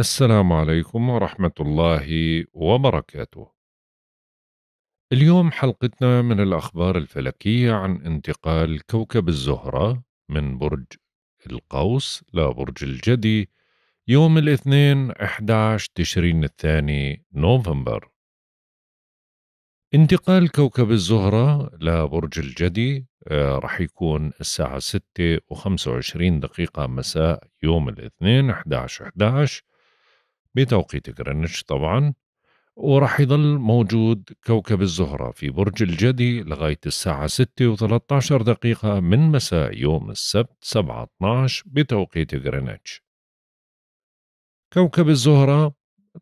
السلام عليكم ورحمة الله وبركاته. اليوم حلقتنا من الأخبار الفلكية عن انتقال كوكب الزهرة من برج القوس لبرج الجدي يوم الاثنين 11 تشرين الثاني نوفمبر. انتقال كوكب الزهرة لبرج الجدي آه، رح يكون الساعة 6 و25 دقيقة مساء يوم الاثنين 11 11 بتوقيت غرينتش طبعا ورح يضل موجود كوكب الزهرة في برج الجدي لغاية الساعة 6 و 13 دقيقة من مساء يوم السبت 7 12 بتوقيت غرينتش كوكب الزهرة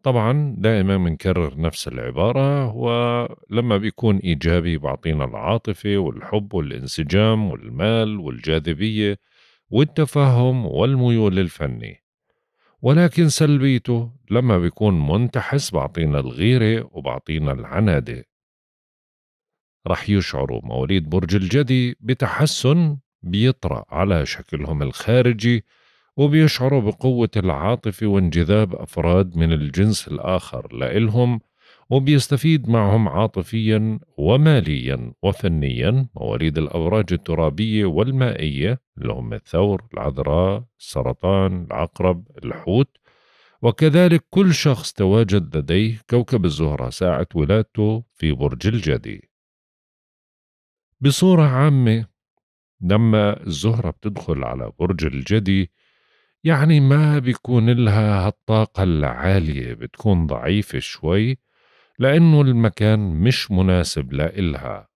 طبعا دائما بنكرر نفس العبارة ولما بيكون إيجابي بعطينا العاطفة والحب والانسجام والمال والجاذبية والتفاهم والميول الفني ولكن سلبيته لما بيكون منتحس بعطينا الغيرة وبعطينا العنادة رح يشعروا مواليد برج الجدي بتحسن بيطرأ على شكلهم الخارجي وبيشعروا بقوة العاطفة وانجذاب أفراد من الجنس الآخر لإلهم وبيستفيد معهم عاطفيا وماليا وفنيا مواليد الأوراج الترابية والمائية اللي هم الثور العذراء السرطان العقرب الحوت وكذلك كل شخص تواجد لديه كوكب الزهرة ساعة ولادته في برج الجدي بصورة عامة لما الزهرة بتدخل على برج الجدي يعني ما بيكون لها هالطاقة العالية بتكون ضعيفة شوي لأنه المكان مش مناسب لإلها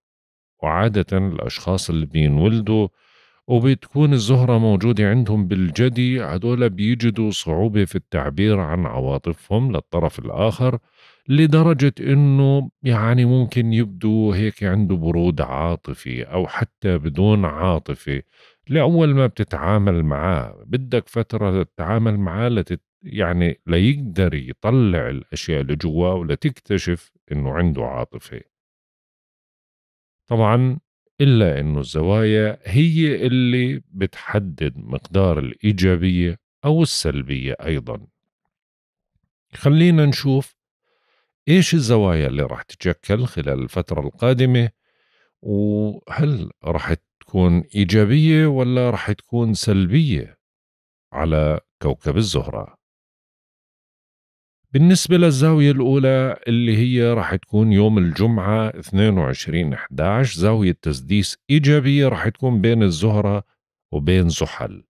وعادة الأشخاص اللي بينولدوا وبتكون الزهرة موجودة عندهم بالجدي هدول بيجدوا صعوبة في التعبير عن عواطفهم للطرف الآخر لدرجة إنه يعني ممكن يبدو هيك عنده برود عاطفي أو حتى بدون عاطفة لأول ما بتتعامل معاه بدك فترة تتعامل معاه لتت يعني ليقدر يطلع الأشياء اللي جواه ولتكتشف إنه عنده عاطفة طبعا إلا إنه الزوايا هي اللي بتحدد مقدار الإيجابية أو السلبية أيضا خلينا نشوف إيش الزوايا اللي راح تتشكل خلال الفترة القادمة وهل راح تكون إيجابية ولا راح تكون سلبية على كوكب الزهره بالنسبة للزاوية الأولى اللي هي رح تكون يوم الجمعة 22 11 زاوية تسديس إيجابية رح تكون بين الزهرة وبين زحل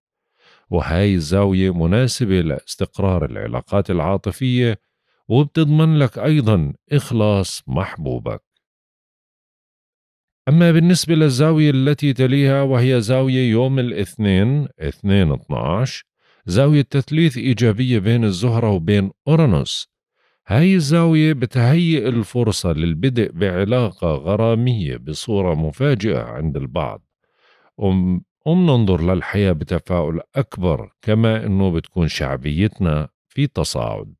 وهاي الزاوية مناسبة لاستقرار العلاقات العاطفية وبتضمن لك أيضا إخلاص محبوبك أما بالنسبة للزاوية التي تليها وهي زاوية يوم الاثنين 2 12 زاوية تثليث إيجابية بين الزهرة وبين أورانوس هاي الزاوية بتهيئ الفرصة للبدء بعلاقة غرامية بصورة مفاجئة عند البعض ومننظر للحياة بتفاؤل أكبر كما أنه بتكون شعبيتنا في تصاعد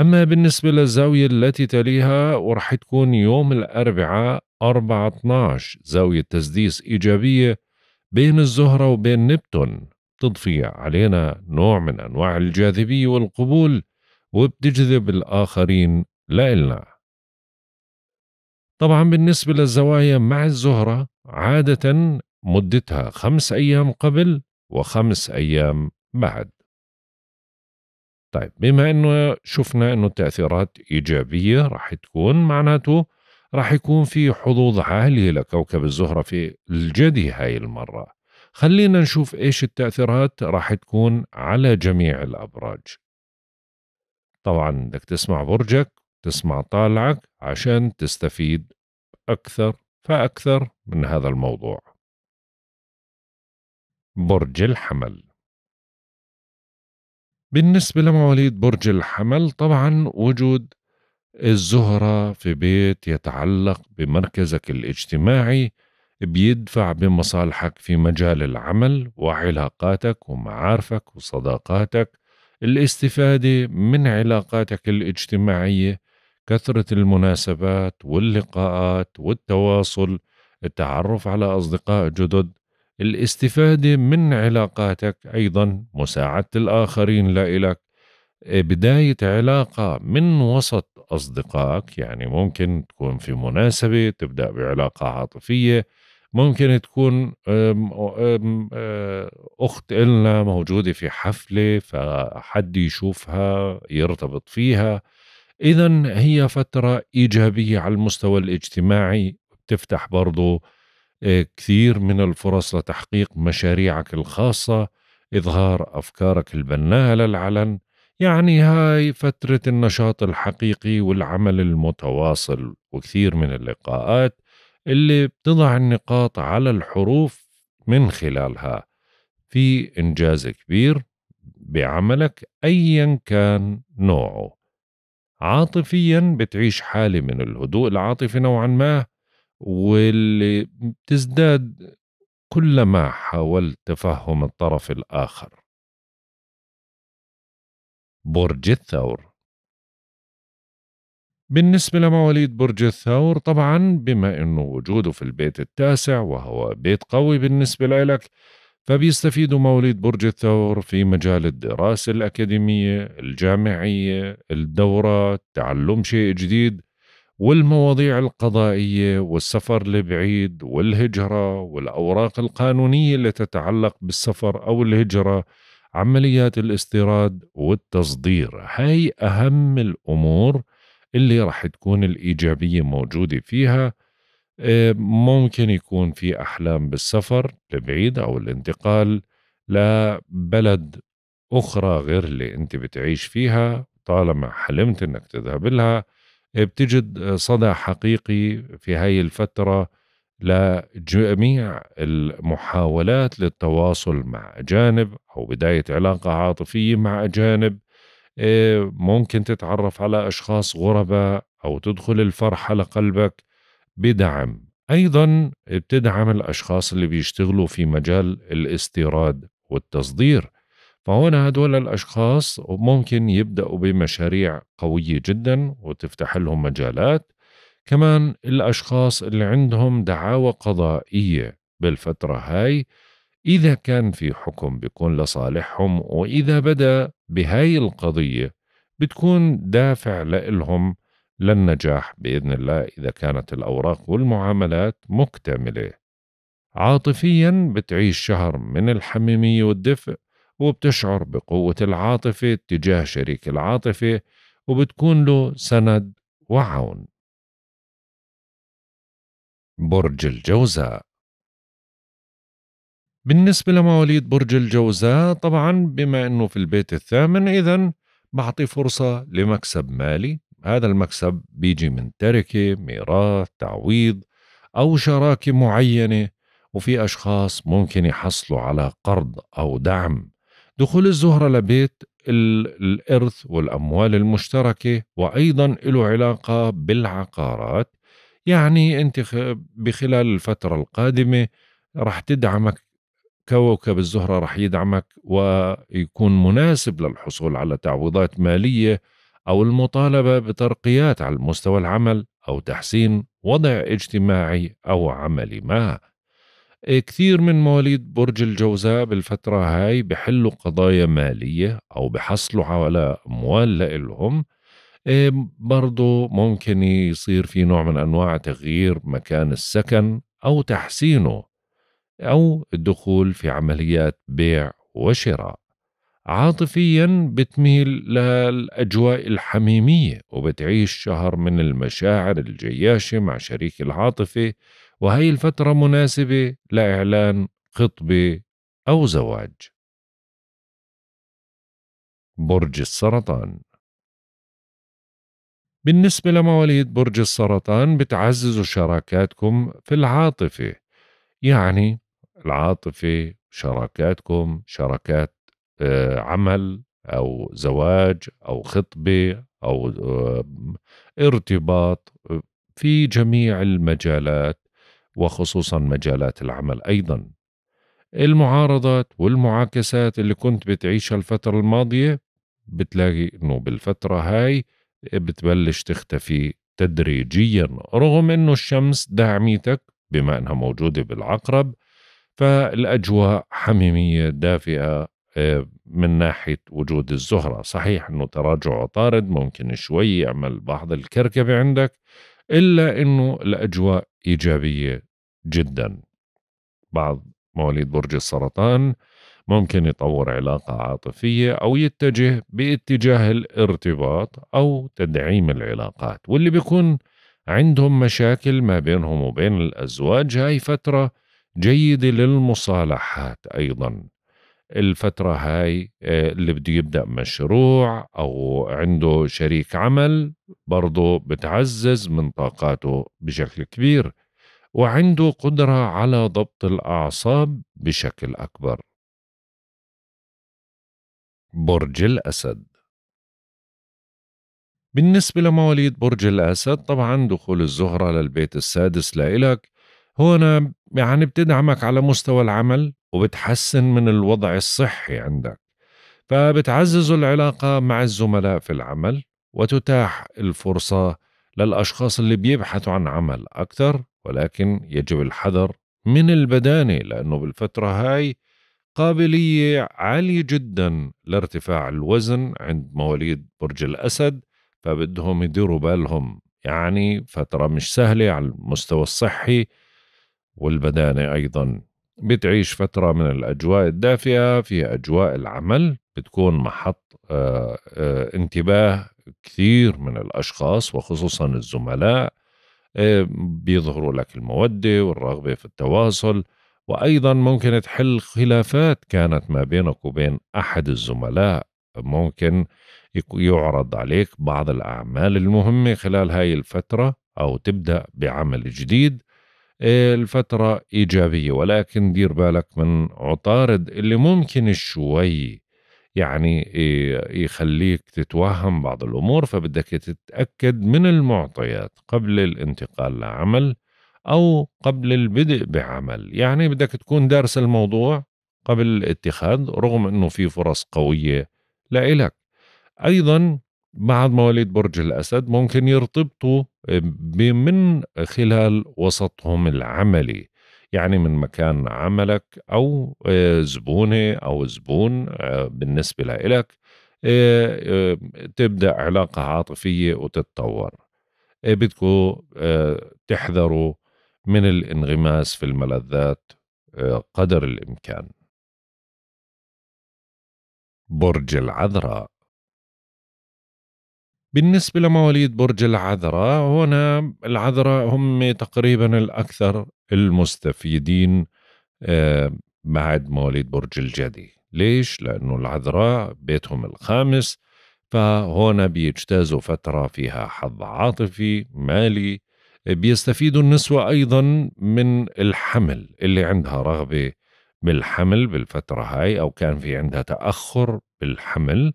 أما بالنسبة للزاوية التي تليها ورح تكون يوم الأربعاء 4 12 زاوية تسديس إيجابية بين الزهرة وبين نبتون بتضفي علينا نوع من أنواع الجاذبية والقبول وبتجذب الآخرين لإلنا طبعا بالنسبة للزوايا مع الزهرة عادة مدتها خمس أيام قبل وخمس أيام بعد طيب بما أنه شفنا أنه التأثيرات إيجابية راح تكون معناته راح يكون في حظوظ عالية لكوكب الزهرة في الجدي هاي المرة خلينا نشوف إيش التأثيرات راح تكون على جميع الأبراج طبعا بدك تسمع برجك تسمع طالعك عشان تستفيد أكثر فأكثر من هذا الموضوع برج الحمل بالنسبة لمواليد برج الحمل طبعا وجود الزهرة في بيت يتعلق بمركزك الاجتماعي بيدفع بمصالحك في مجال العمل وعلاقاتك ومعارفك وصداقاتك الاستفادة من علاقاتك الاجتماعية كثرة المناسبات واللقاءات والتواصل التعرف على أصدقاء جدد الاستفادة من علاقاتك أيضا مساعدة الآخرين لإلك بداية علاقة من وسط أصدقائك يعني ممكن تكون في مناسبة تبدأ بعلاقة عاطفية ممكن تكون آه، أخت إلنا موجودة في حفلة فحد يشوفها يرتبط فيها إذا هي فترة إيجابية على المستوى الاجتماعي بتفتح برضو آه، كثير من الفرص لتحقيق مشاريعك الخاصة إظهار أفكارك البناءة للعلن يعني هاي فترة النشاط الحقيقي والعمل المتواصل وكثير من اللقاءات اللي بتضع النقاط على الحروف من خلالها في إنجاز كبير بعملك أيا كان نوعه عاطفيا بتعيش حالة من الهدوء العاطفي نوعا ما واللي بتزداد كلما حاولت تفهم الطرف الآخر برج الثور بالنسبة لمواليد برج الثور طبعا بما أنه وجوده في البيت التاسع وهو بيت قوي بالنسبة لك فبيستفيدوا مواليد برج الثور في مجال الدراسة الأكاديمية الجامعية الدورات تعلم شيء جديد والمواضيع القضائية والسفر لبعيد والهجرة والأوراق القانونية اللي تتعلق بالسفر أو الهجرة عمليات الاستيراد والتصدير هاي أهم الأمور اللي راح تكون الإيجابية موجودة فيها آه، ممكن يكون في أحلام بالسفر لبعيد أو الانتقال لبلد أخرى غير اللي أنت بتعيش فيها طالما حلمت أنك تذهب لها آه، بتجد صدى حقيقي في هاي الفترة لجميع المحاولات للتواصل مع أجانب أو بداية علاقة عاطفية مع أجانب إيه، ممكن تتعرف على أشخاص غرباء أو تدخل الفرحة لقلبك بدعم أيضا بتدعم الأشخاص اللي بيشتغلوا في مجال الاستيراد والتصدير فهنا هدول الأشخاص ممكن يبدأوا بمشاريع قوية جدا وتفتح لهم مجالات كمان الأشخاص اللي عندهم دعاوى قضائية بالفترة هاي إذا كان في حكم بيكون لصالحهم وإذا بدأ بهاي القضية بتكون دافع لإلهم للنجاح بإذن الله إذا كانت الأوراق والمعاملات مكتملة عاطفيا بتعيش شهر من الحميمية والدفء وبتشعر بقوة العاطفة تجاه شريك العاطفة وبتكون له سند وعون برج الجوزاء بالنسبة لمواليد برج الجوزاء طبعا بما أنه في البيت الثامن إذا بعطي فرصة لمكسب مالي هذا المكسب بيجي من تركة ميراث تعويض أو شراكة معينة وفي أشخاص ممكن يحصلوا على قرض أو دعم دخول الزهرة لبيت الإرث والأموال المشتركة وأيضا له علاقة بالعقارات يعني أنت بخلال الفترة القادمة رح تدعمك كوكب الزهرة رح يدعمك ويكون مناسب للحصول على تعويضات مالية أو المطالبة بترقيات على مستوى العمل أو تحسين وضع اجتماعي أو عملي ما كثير من مواليد برج الجوزاء بالفترة هاي بحلوا قضايا مالية أو بحصلوا على أموال لإلهم برضو ممكن يصير في نوع من أنواع تغيير مكان السكن أو تحسينه أو الدخول في عمليات بيع وشراء عاطفيا بتميل للأجواء الحميمية وبتعيش شهر من المشاعر الجياشة مع شريك العاطفة وهي الفترة مناسبة لإعلان خطبة أو زواج برج السرطان بالنسبة لمواليد برج السرطان بتعززوا شراكاتكم في العاطفة يعني العاطفة شراكاتكم شراكات آه، عمل أو زواج أو خطبة أو آه، ارتباط آه، في جميع المجالات وخصوصا مجالات العمل أيضا المعارضات والمعاكسات اللي كنت بتعيشها الفترة الماضية بتلاقي انه بالفترة هاي بتبلش تختفي تدريجيا رغم انه الشمس داعميتك بما انها موجودة بالعقرب فالاجواء حميميه دافئه آه، من ناحيه وجود الزهره، صحيح انه تراجع عطارد ممكن شوي يعمل بعض الكركبه عندك الا انه الاجواء ايجابيه جدا. بعض مواليد برج السرطان ممكن يطور علاقة عاطفية أو يتجه باتجاه الارتباط أو تدعيم العلاقات واللي بيكون عندهم مشاكل ما بينهم وبين الأزواج هاي فترة جيدة للمصالحات أيضا الفترة هاي آه، اللي بده يبدأ مشروع أو عنده شريك عمل برضه بتعزز من طاقاته بشكل كبير وعنده قدرة على ضبط الأعصاب بشكل أكبر برج الأسد بالنسبة لمواليد برج الأسد طبعا دخول الزهرة للبيت السادس لإلك هنا يعني بتدعمك على مستوى العمل وبتحسن من الوضع الصحي عندك فبتعزز العلاقة مع الزملاء في العمل وتتاح الفرصة للأشخاص اللي بيبحثوا عن عمل أكثر ولكن يجب الحذر من البدانة لأنه بالفترة هاي قابلية عالية جدا لارتفاع الوزن عند مواليد برج الأسد فبدهم يديروا بالهم يعني فترة مش سهلة على المستوى الصحي والبدانة أيضا بتعيش فترة من الأجواء الدافئة في أجواء العمل بتكون محط آه، آه، انتباه كثير من الأشخاص وخصوصا الزملاء آه، بيظهروا لك المودة والرغبة في التواصل وأيضا ممكن تحل خلافات كانت ما بينك وبين أحد الزملاء ممكن يعرض عليك بعض الأعمال المهمة خلال هاي الفترة أو تبدأ بعمل جديد الفترة إيجابية ولكن دير بالك من عطارد اللي ممكن شوي يعني آه، يخليك تتوهم بعض الأمور فبدك تتأكد من المعطيات قبل الانتقال لعمل أو قبل البدء بعمل يعني بدك تكون دارس الموضوع قبل الاتخاذ رغم أنه في فرص قوية لإلك أيضا بعد مواليد برج الأسد ممكن يرتبطوا آه، من خلال وسطهم العملي يعني من مكان عملك أو آه، زبونة أو زبون آه، بالنسبة لإلك تبدأ علاقة عاطفية وتتطور بدكم تحذروا من الانغماس في الملذات قدر الإمكان برج العذراء بالنسبة لمواليد برج العذراء هنا العذراء هم تقريبا الأكثر المستفيدين آه، بعد مواليد برج الجدي ليش؟ لأنه العذراء بيتهم الخامس فهنا بيجتازوا فترة فيها حظ عاطفي مالي بيستفيدوا النسوة أيضا من الحمل اللي عندها رغبة بالحمل بالفترة هاي أو كان في عندها تأخر بالحمل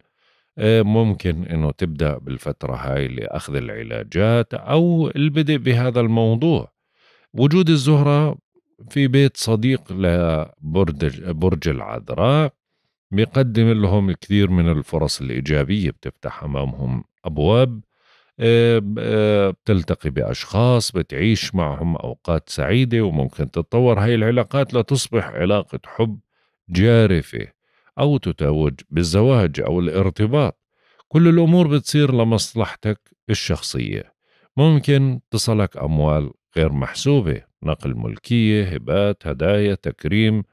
آه، ممكن أنه تبدأ بالفترة هاي لأخذ العلاجات أو البدء بهذا الموضوع وجود الزهرة في بيت صديق لبرج برج العذراء بيقدم لهم الكثير من الفرص الإيجابية بتفتح أمامهم أبواب آه، آه، بتلتقي بأشخاص بتعيش معهم أوقات سعيدة وممكن تتطور هاي العلاقات لتصبح علاقة حب جارفة أو تتوج بالزواج أو الارتباط كل الأمور بتصير لمصلحتك الشخصية ممكن تصلك أموال غير محسوبة نقل ملكية هبات هدايا تكريم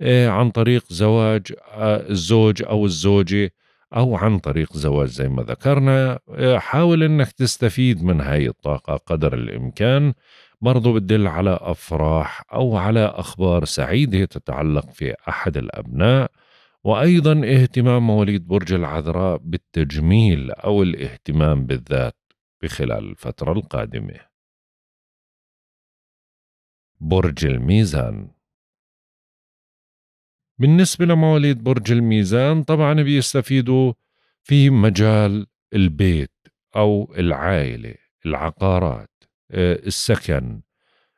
إيه، عن طريق زواج آه، الزوج أو الزوجة أو عن طريق زواج زي ما ذكرنا إيه، حاول أنك تستفيد من هاي الطاقة قدر الإمكان برضو بتدل على أفراح أو على أخبار سعيدة تتعلق في أحد الأبناء وأيضا اهتمام مواليد برج العذراء بالتجميل أو الاهتمام بالذات بخلال الفترة القادمة برج الميزان بالنسبة لمواليد برج الميزان طبعا بيستفيدوا في مجال البيت أو العائلة العقارات آه، السكن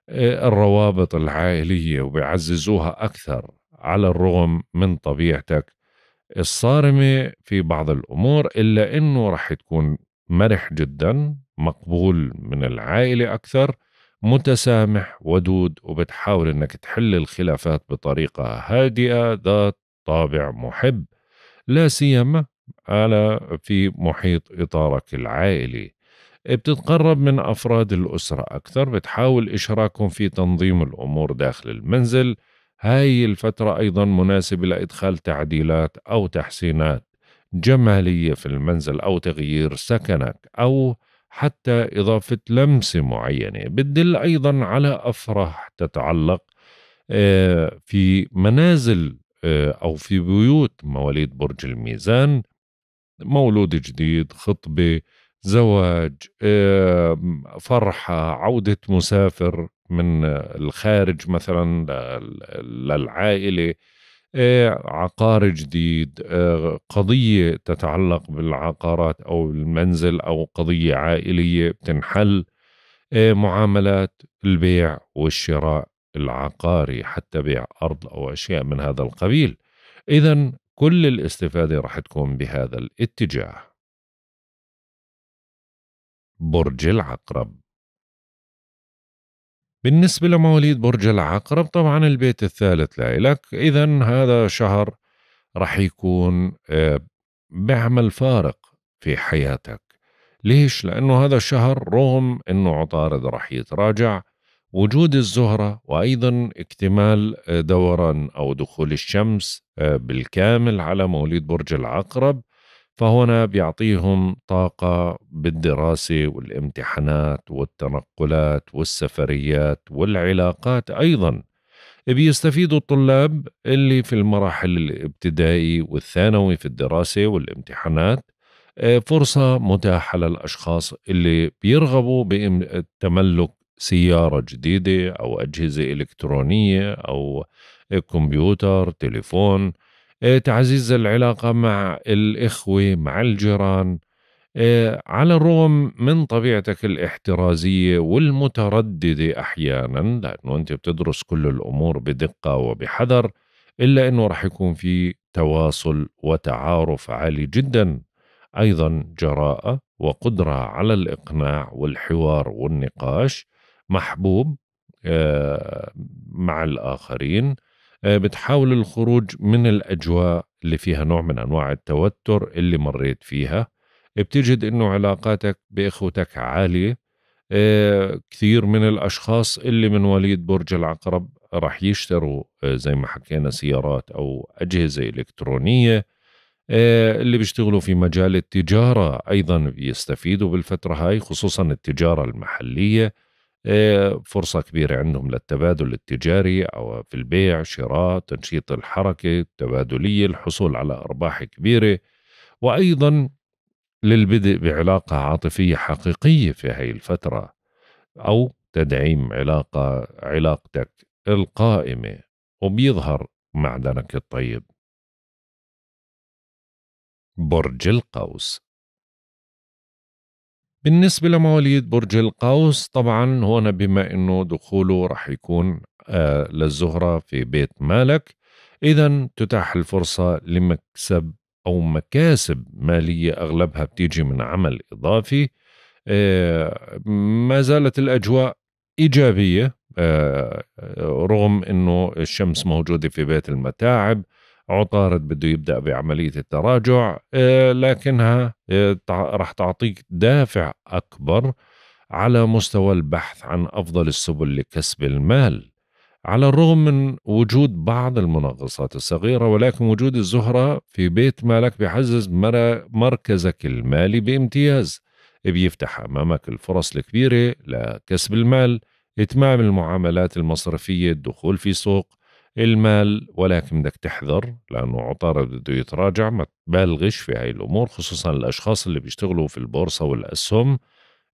آه، الروابط العائلية وبيعززوها أكثر على الرغم من طبيعتك الصارمة في بعض الأمور إلا أنه رح تكون مرح جدا مقبول من العائلة أكثر متسامح ودود وبتحاول أنك تحل الخلافات بطريقة هادئة ذات طابع محب لا سيما على في محيط إطارك العائلي بتتقرب من أفراد الأسرة أكثر بتحاول إشراكهم في تنظيم الأمور داخل المنزل هاي الفترة أيضا مناسبة لإدخال تعديلات أو تحسينات جمالية في المنزل أو تغيير سكنك أو حتى إضافة لمسة معينة بتدل أيضا على أفراح تتعلق آه، في منازل آه، أو في بيوت مواليد برج الميزان مولود جديد خطبة زواج فرحة عودة مسافر من الخارج مثلا للعائله آه، عقار جديد آه، قضيه تتعلق بالعقارات او المنزل او قضيه عائليه بتنحل آه، معاملات البيع والشراء العقاري حتى بيع ارض او اشياء من هذا القبيل اذا كل الاستفاده راح تكون بهذا الاتجاه برج العقرب بالنسبة لمواليد برج العقرب طبعا البيت الثالث لإلك إذا هذا شهر رح يكون آه، بعمل فارق في حياتك ليش؟ لأنه هذا الشهر رغم أنه عطارد رح يتراجع وجود الزهرة وأيضا اكتمال آه، دوران أو دخول الشمس آه، بالكامل على مواليد برج العقرب فهنا بيعطيهم طاقة بالدراسة والامتحانات والتنقلات والسفريات والعلاقات أيضا بيستفيدوا الطلاب اللي في المراحل الابتدائي والثانوي في الدراسة والامتحانات آه، فرصة متاحة للأشخاص اللي بيرغبوا بتملك سيارة جديدة أو أجهزة إلكترونية أو كمبيوتر تليفون إيه، تعزيز العلاقة مع الإخوة مع الجيران إيه، على الرغم من طبيعتك الاحترازية والمترددة أحيانا لأنه أنت بتدرس كل الأمور بدقة وبحذر إلا أنه رح يكون في تواصل وتعارف عالي جدا أيضا جراءة وقدرة على الإقناع والحوار والنقاش محبوب إيه، مع الآخرين آه، بتحاول الخروج من الأجواء اللي فيها نوع من أنواع التوتر اللي مريت فيها بتجد أنه علاقاتك بإخوتك عالية آه، كثير من الأشخاص اللي من وليد برج العقرب رح يشتروا آه، زي ما حكينا سيارات أو أجهزة إلكترونية اللي بيشتغلوا في مجال التجارة أيضا بيستفيدوا بالفترة هاي خصوصا التجارة المحلية إيه، فرصة كبيرة عندهم للتبادل التجاري أو في البيع شراء تنشيط الحركة التبادلية الحصول على أرباح كبيرة وأيضا للبدء بعلاقة عاطفية حقيقية في هاي الفترة أو تدعيم علاقة علاقتك القائمة وبيظهر معدنك الطيب برج القوس بالنسبة لمواليد برج القوس طبعا هون بما انه دخوله رح يكون آه، للزهرة في بيت مالك اذا تتاح الفرصة لمكسب او مكاسب مالية اغلبها بتيجي من عمل اضافي آه، ما زالت الاجواء ايجابية آه، رغم انه الشمس موجودة في بيت المتاعب عطارد بده يبدأ بعملية التراجع آه، لكنها آه، راح تعطيك دافع أكبر على مستوى البحث عن أفضل السبل لكسب المال على الرغم من وجود بعض المنغصات الصغيرة ولكن وجود الزهرة في بيت مالك بيعزز مركزك المالي بامتياز بيفتح أمامك الفرص الكبيرة لكسب المال إتمام المعاملات المصرفية الدخول في سوق المال ولكن بدك تحذر لأنه عطارد بده يتراجع ما تبالغش في هاي الأمور خصوصا الأشخاص اللي بيشتغلوا في البورصة والأسهم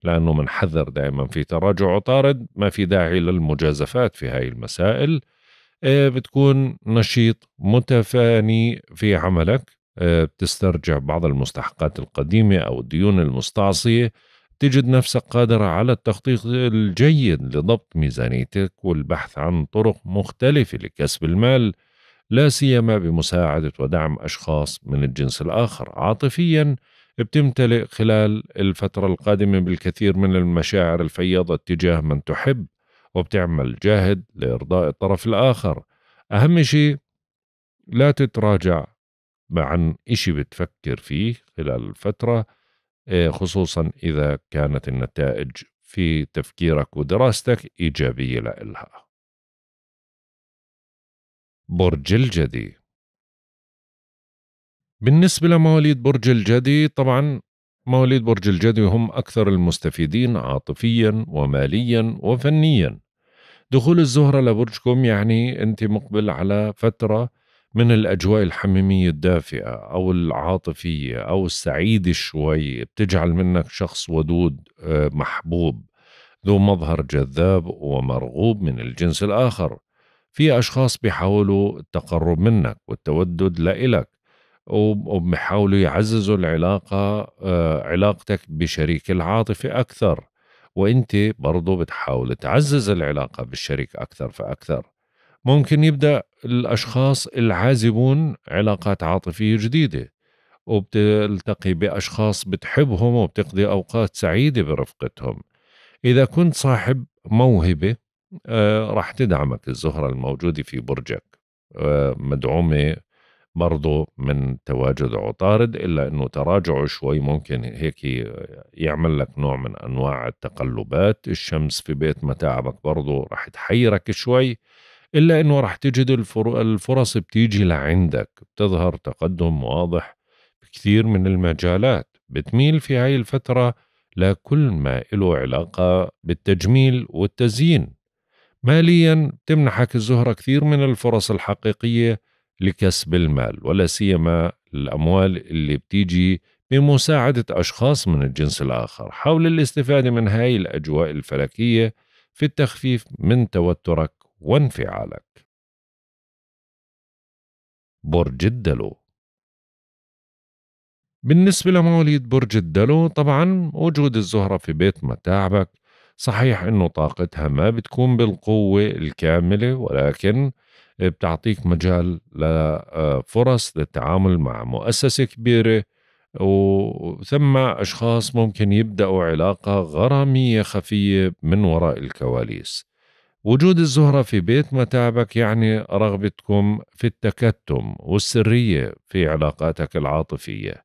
لأنه منحذر دائما في تراجع عطارد ما في داعي للمجازفات في هاي المسائل آه، بتكون نشيط متفاني في عملك آه، بتسترجع بعض المستحقات القديمة أو الديون المستعصية تجد نفسك قادر على التخطيط الجيد لضبط ميزانيتك والبحث عن طرق مختلفة لكسب المال لا سيما بمساعدة ودعم أشخاص من الجنس الآخر عاطفيا بتمتلئ خلال الفترة القادمة بالكثير من المشاعر الفياضة تجاه من تحب وبتعمل جاهد لإرضاء الطرف الآخر أهم شيء لا تتراجع عن إشي بتفكر فيه خلال الفترة آه، خصوصا إذا كانت النتائج في تفكيرك ودراستك إيجابية لإلها برج الجدي بالنسبة لمواليد برج الجدي طبعا مواليد برج الجدي هم أكثر المستفيدين عاطفيا وماليا وفنيا دخول الزهرة لبرجكم يعني أنت مقبل على فترة من الأجواء الحميمية الدافئة أو العاطفية أو السعيدة شوي بتجعل منك شخص ودود آه، محبوب ذو مظهر جذاب ومرغوب من الجنس الآخر في أشخاص بيحاولوا التقرب منك والتودد لإلك وبيحاولوا يعززوا العلاقة آه، علاقتك بشريك العاطفي أكثر وانت برضو بتحاول تعزز العلاقة بالشريك أكثر فأكثر ممكن يبدا الاشخاص العازبون علاقات عاطفيه جديده وبتلتقي باشخاص بتحبهم وبتقضي اوقات سعيده برفقتهم اذا كنت صاحب موهبه آه، راح تدعمك الزهره الموجوده في برجك آه، مدعومه برضه من تواجد عطارد الا انه تراجعه شوي ممكن هيك يعمل لك نوع من انواع التقلبات الشمس في بيت متاعبك برضه راح تحيرك شوي إلا أنه راح تجد الفرص بتيجي لعندك بتظهر تقدم واضح بكثير من المجالات بتميل في هاي الفترة لكل ما له علاقة بالتجميل والتزيين ماليا تمنحك الزهرة كثير من الفرص الحقيقية لكسب المال ولا سيما الأموال اللي بتيجي بمساعدة أشخاص من الجنس الآخر حاول الاستفادة من هاي الأجواء الفلكية في التخفيف من توترك وانفعالك برج الدلو بالنسبة لمواليد برج الدلو طبعا وجود الزهرة في بيت متاعبك صحيح انه طاقتها ما بتكون بالقوة الكاملة ولكن بتعطيك مجال لفرص آه، للتعامل مع مؤسسة كبيرة وثم أشخاص ممكن يبدأوا علاقة غرامية خفية من وراء الكواليس وجود الزهرة في بيت متاعبك يعني رغبتكم في التكتم والسرية في علاقاتك العاطفية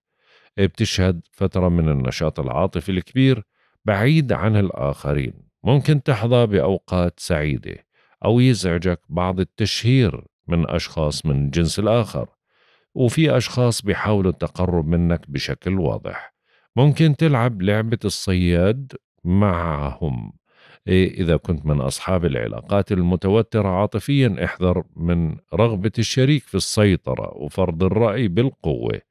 بتشهد فترة من النشاط العاطفي الكبير بعيد عن الآخرين ممكن تحظى بأوقات سعيدة أو يزعجك بعض التشهير من أشخاص من الجنس الآخر وفي أشخاص بيحاولوا التقرب منك بشكل واضح ممكن تلعب لعبة الصياد معهم إيه، إذا كنت من أصحاب العلاقات المتوترة عاطفيا احذر من رغبة الشريك في السيطرة وفرض الرأي بالقوة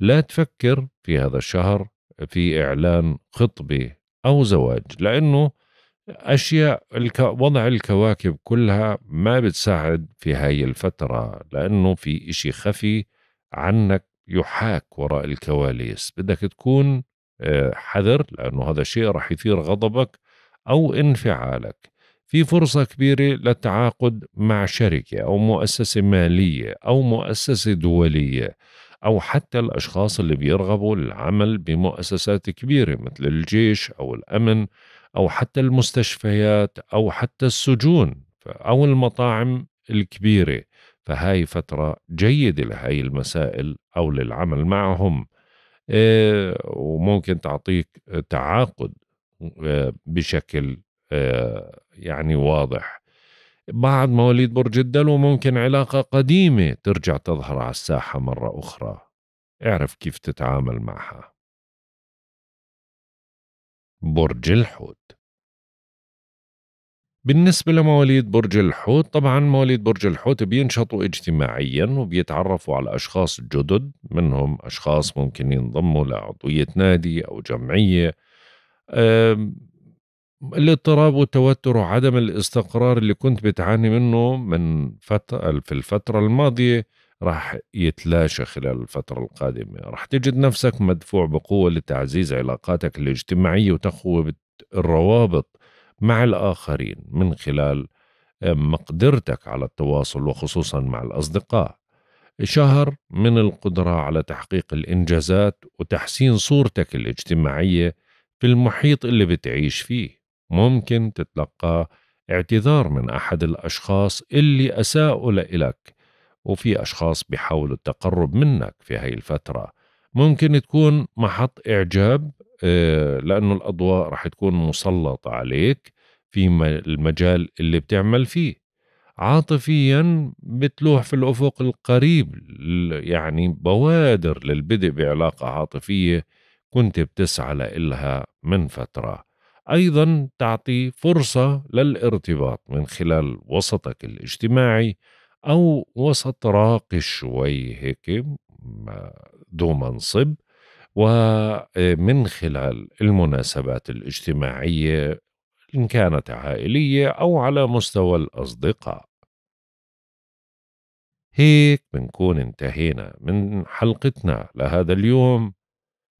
لا تفكر في هذا الشهر في إعلان خطبة أو زواج لأنه أشياء وضع الكواكب كلها ما بتساعد في هاي الفترة لأنه في إشي خفي عنك يحاك وراء الكواليس بدك تكون آه، حذر لأنه هذا الشيء رح يثير غضبك أو انفعالك في فرصة كبيرة للتعاقد مع شركة أو مؤسسة مالية أو مؤسسة دولية أو حتى الأشخاص اللي بيرغبوا للعمل بمؤسسات كبيرة مثل الجيش أو الأمن أو حتى المستشفيات أو حتى السجون أو المطاعم الكبيرة فهاي فترة جيدة لهاي المسائل أو للعمل معهم آه، وممكن تعطيك تعاقد بشكل آه، يعني واضح بعد مواليد برج الدلو وممكن علاقة قديمة ترجع تظهر على الساحة مرة أخرى اعرف كيف تتعامل معها برج الحوت بالنسبة لمواليد برج الحوت طبعا مواليد برج الحوت بينشطوا اجتماعيا وبيتعرفوا على أشخاص جدد منهم أشخاص ممكن ينضموا لعضوية نادي أو جمعية الاضطراب والتوتر وعدم الاستقرار اللي كنت بتعاني منه من فترة في الفترة الماضية راح يتلاشى خلال الفترة القادمة راح تجد نفسك مدفوع بقوة لتعزيز علاقاتك الاجتماعية وتقوية الروابط مع الآخرين من خلال مقدرتك على التواصل وخصوصا مع الأصدقاء شهر من القدرة على تحقيق الإنجازات وتحسين صورتك الاجتماعية في المحيط اللي بتعيش فيه ممكن تتلقى اعتذار من أحد الأشخاص اللي أساءوا لإلك وفي أشخاص بيحاولوا التقرب منك في هاي الفترة ممكن تكون محط إعجاب آه، لأنه الأضواء رح تكون مسلطة عليك في المجال اللي بتعمل فيه عاطفيا بتلوح في الأفق القريب يعني بوادر للبدء بعلاقة عاطفية كنت بتسعى لإلها من فترة أيضا تعطي فرصة للارتباط من خلال وسطك الاجتماعي أو وسط راقي شوي هيك ذو منصب ومن خلال المناسبات الاجتماعية إن كانت عائلية أو على مستوى الأصدقاء هيك بنكون انتهينا من حلقتنا لهذا اليوم